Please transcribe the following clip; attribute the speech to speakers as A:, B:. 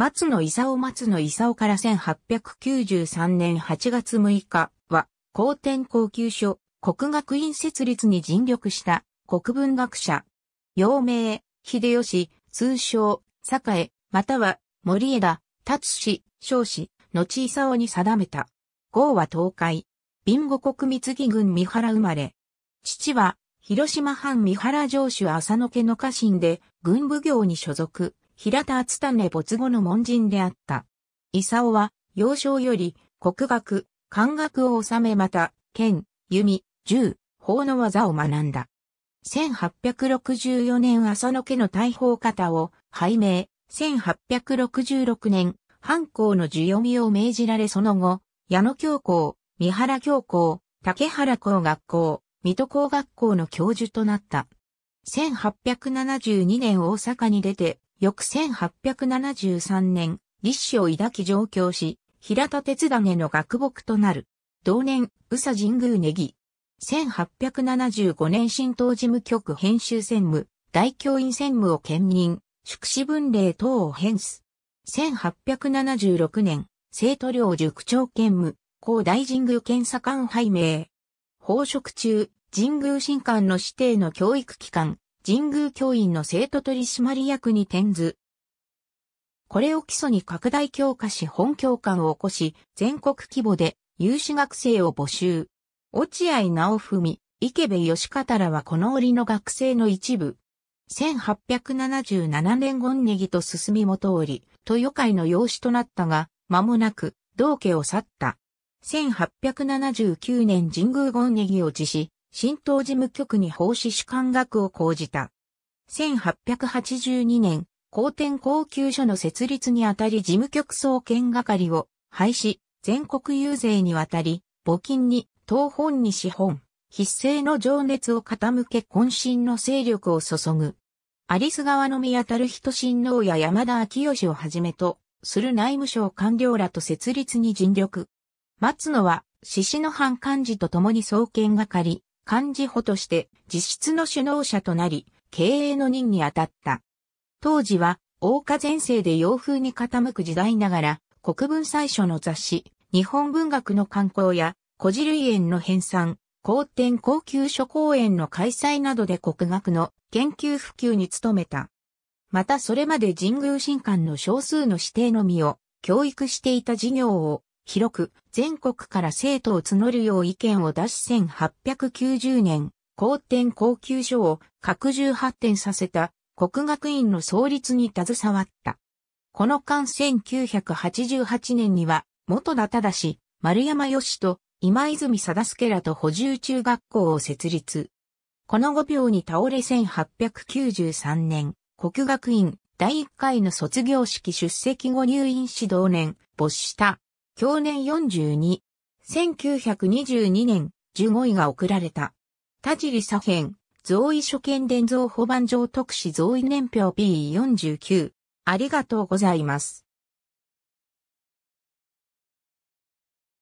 A: 松野伊佐夫松野伊佐夫から1893年8月6日は、高天高級所、国学院設立に尽力した国文学者。陽明、秀吉、通称、栄、または森枝、達氏、少子、後伊佐夫に定めた。号は東海。貧後国三木郡三原生まれ。父は、広島藩三原城主浅野家の家臣で、軍部業に所属。平田厚種没後の門人であった。伊佐は、幼少より、国学、漢学を治めまた、剣、弓、銃、法の技を学んだ。1864年浅野家の大砲方を拝命、1866年、藩校の授読みを命じられその後、矢野教皇、三原教皇、竹原校学校、水戸工学校の教授となった。1872年大阪に出て、翌1873年、立志を抱き上京し、平田鉄種の学木となる。同年、宇佐神宮ネギ。1875年新東事務局編集専務、大教員専務を兼任、宿死文礼等を編す。1876年、生徒寮塾長兼務、高大神宮検査官拝命。宝職中、神宮新館の指定の教育機関、神宮教員の生徒取締役に転ず。これを基礎に拡大強化し本教官を起こし、全国規模で有志学生を募集。落合直文、池部義方らはこの折の学生の一部。1877年ゴンネギと進み元折、豊会の養子となったが、間もなく、道家を去った。1879年神宮ゴンネギを辞し、新東事務局に奉仕主管学を講じた。1882年、公典高級所の設立にあたり事務局総研係を廃止、全国遊説にわたり、募金に、東本に資本、必政の情熱を傾け渾身の勢力を注ぐ。アリス川の宮たる人親王や山田昭義をはじめと、する内務省官僚らと設立に尽力。松野は、獅子の藩幹事と共に総研係、幹事補として実質の首脳者となり、経営の任に当たった。当時は、大化前世で洋風に傾く時代ながら、国文最初の雑誌、日本文学の刊行や、古事類園の編纂、高天高級書公園の開催などで国学の研究普及に努めた。またそれまで神宮神官の少数の指定のみを教育していた事業を広く全国から生徒を募るよう意見を出し1890年、高典高級書を拡充発展させた国学院の創立に携わった。この間1988年には、元田忠、丸山義と今泉貞助らと補充中学校を設立。この5秒に倒れ1893年、国学院第1回の卒業式出席後入院し同年、没した。享年42、1922年、15位が贈られた。田尻左辺、造位所見伝造保番上特使造位年表 b 4 9ありがとうございます。